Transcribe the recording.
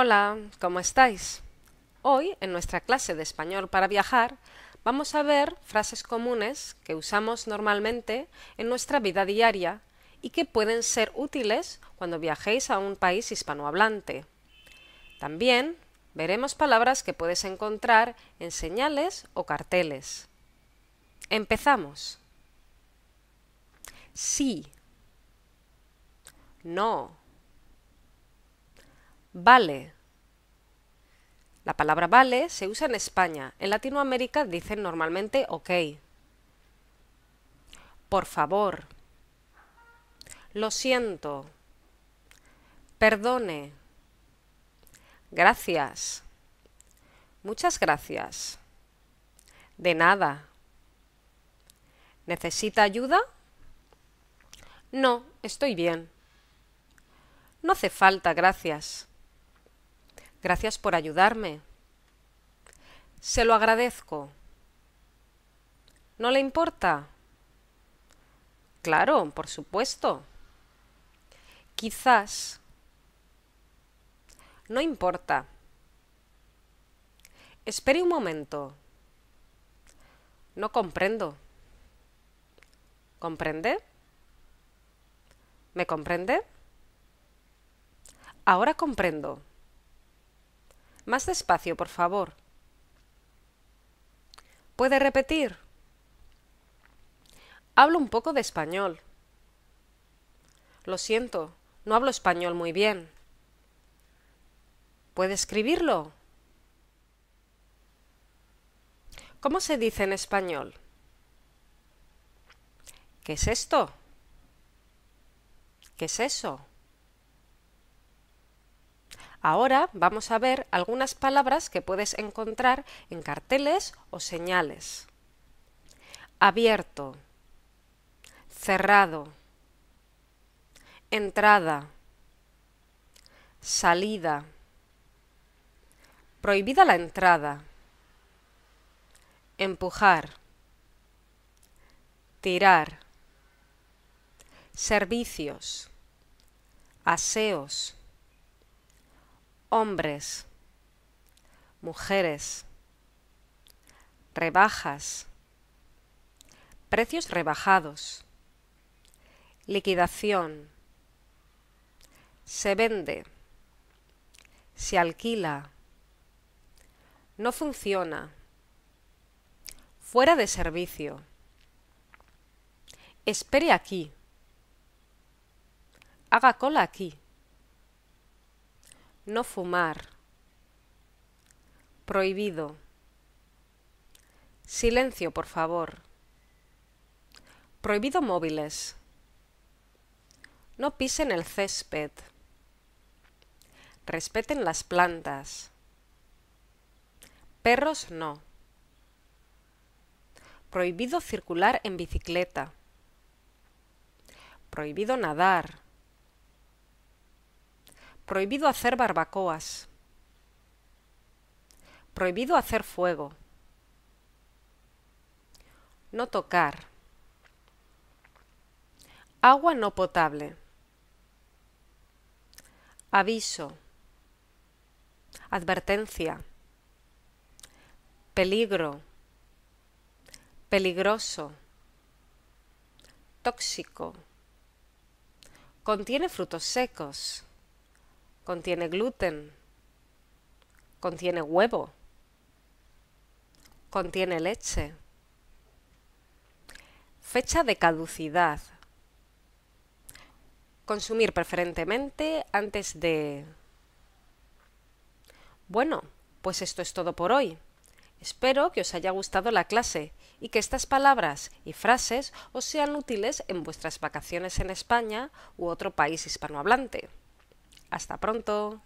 Hola, ¿cómo estáis? Hoy, en nuestra clase de español para viajar, vamos a ver frases comunes que usamos normalmente en nuestra vida diaria y que pueden ser útiles cuando viajéis a un país hispanohablante. También veremos palabras que puedes encontrar en señales o carteles. Empezamos. Sí. No vale. La palabra vale se usa en España, en Latinoamérica dicen normalmente ok. Por favor. Lo siento. Perdone. Gracias. Muchas gracias. De nada. ¿Necesita ayuda? No, estoy bien. No hace falta, gracias. Gracias por ayudarme. Se lo agradezco. ¿No le importa? Claro, por supuesto. Quizás. No importa. Espere un momento. No comprendo. ¿Comprende? ¿Me comprende? Ahora comprendo. Más despacio, por favor. ¿Puede repetir? Hablo un poco de español. Lo siento, no hablo español muy bien. ¿Puede escribirlo? ¿Cómo se dice en español? ¿Qué es esto? ¿Qué es eso? Ahora vamos a ver algunas palabras que puedes encontrar en carteles o señales. Abierto, cerrado, entrada, salida, prohibida la entrada, empujar, tirar, servicios, aseos, hombres, mujeres, rebajas, precios rebajados, liquidación, se vende, se alquila, no funciona, fuera de servicio, espere aquí, haga cola aquí. No fumar. Prohibido. Silencio, por favor. Prohibido móviles. No pisen el césped. Respeten las plantas. Perros no. Prohibido circular en bicicleta. Prohibido nadar. Prohibido hacer barbacoas. Prohibido hacer fuego. No tocar. Agua no potable. Aviso. Advertencia. Peligro. Peligroso. Tóxico. Contiene frutos secos contiene gluten, contiene huevo, contiene leche. Fecha de caducidad. Consumir preferentemente antes de... Bueno, pues esto es todo por hoy. Espero que os haya gustado la clase y que estas palabras y frases os sean útiles en vuestras vacaciones en España u otro país hispanohablante. Hasta pronto.